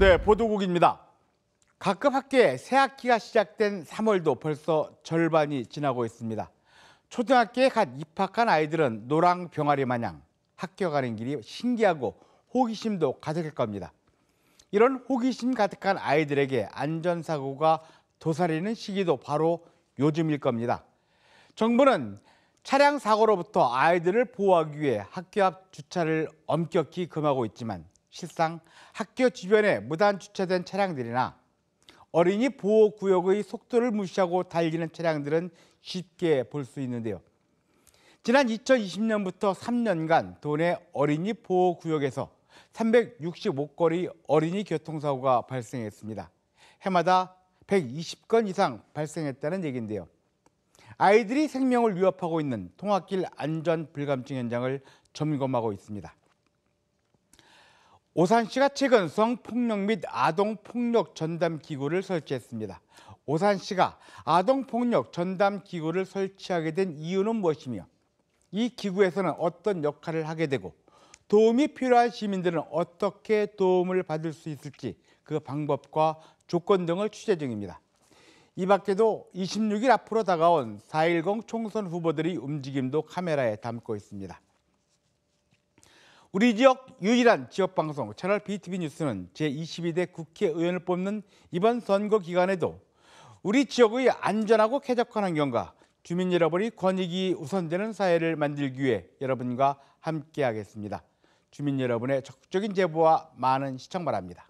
네, 보도국입니다. 각급 학교에 새 학기가 시작된 3월도 벌써 절반이 지나고 있습니다. 초등학교에 갓 입학한 아이들은 노랑 병아리 마냥 학교 가는 길이 신기하고 호기심도 가득할 겁니다. 이런 호기심 가득한 아이들에게 안전사고가 도사리는 시기도 바로 요즘일 겁니다. 정부는 차량 사고로부터 아이들을 보호하기 위해 학교 앞 주차를 엄격히 금하고 있지만 실상 학교 주변에 무단 주차된 차량들이나 어린이 보호 구역의 속도를 무시하고 달리는 차량들은 쉽게 볼 수 있는데요. 지난 2020년부터 3년간 도내 어린이 보호 구역에서 365건의 어린이 교통사고가 발생했습니다. 해마다 120건 이상 발생했다는 얘기인데요. 아이들이 생명을 위협하고 있는 통학길 안전 불감증 현장을 점검하고 있습니다. 오산시가 최근 성폭력 및 아동폭력 전담 기구를 설치했습니다. 오산시가 아동폭력 전담 기구를 설치하게 된 이유는 무엇이며 이 기구에서는 어떤 역할을 하게 되고 도움이 필요한 시민들은 어떻게 도움을 받을 수 있을지 그 방법과 조건 등을 취재 중입니다. 이 밖에도 26일 앞으로 다가온 4.10 총선 후보들의 움직임도 카메라에 담고 있습니다. 우리 지역 유일한 지역방송 채널 BTV 뉴스는 제22대 국회의원을 뽑는 이번 선거 기간에도 우리 지역의 안전하고 쾌적한 환경과 주민 여러분의 권익이 우선되는 사회를 만들기 위해 여러분과 함께하겠습니다. 주민 여러분의 적극적인 제보와 많은 시청 바랍니다.